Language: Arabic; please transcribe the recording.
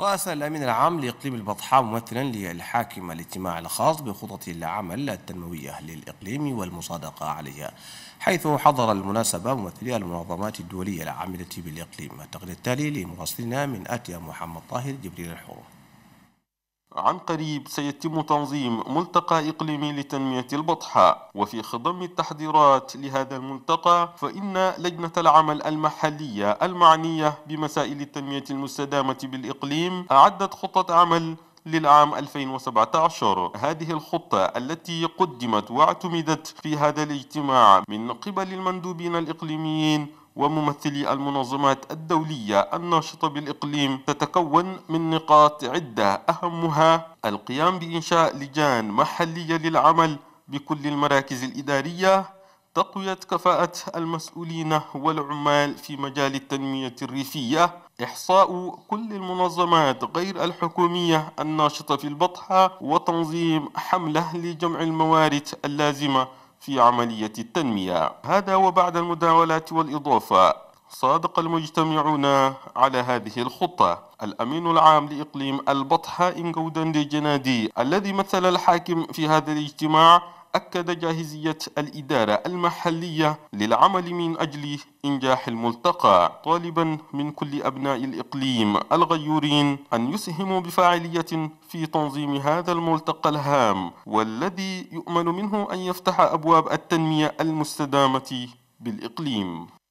رأس الأمين العام لإقليم البطحاء ممثلا للحاكم الاجتماع الخاص بخطط العمل التنموية للإقليم والمصادقة عليها حيث حضر المناسبة ممثلي المنظمات الدولية العاملة بالإقليم التقرير التالي لمراسلنا من أتيا محمد طاهر جبريل الحور عن قريب سيتم تنظيم ملتقى إقليمي لتنمية البطحاء وفي خضم التحضيرات لهذا الملتقى فإن لجنة العمل المحلية المعنية بمسائل التنمية المستدامة بالإقليم أعدت خطة عمل للعام 2017 هذه الخطة التي قدمت واعتمدت في هذا الاجتماع من قبل المندوبين الإقليميين وممثلي المنظمات الدولية الناشطة بالإقليم تتكون من نقاط عدة أهمها القيام بإنشاء لجان محلية للعمل بكل المراكز الإدارية تقوية كفاءة المسؤولين والعمال في مجال التنمية الريفية إحصاء كل المنظمات غير الحكومية الناشطة في البطحة وتنظيم حملة لجمع الموارد اللازمة في عملية التنمية هذا وبعد المداولات والإضافة صادق المجتمعون على هذه الخطة الأمين العام لإقليم البطحاء إنجودان دي جنادي الذي مثل الحاكم في هذا الاجتماع أكد جاهزية الإدارة المحلية للعمل من أجل إنجاح الملتقى طالبا من كل أبناء الإقليم الغيورين أن يسهموا بفاعلية في تنظيم هذا الملتقى الهام والذي يؤمن منه أن يفتح أبواب التنمية المستدامة بالإقليم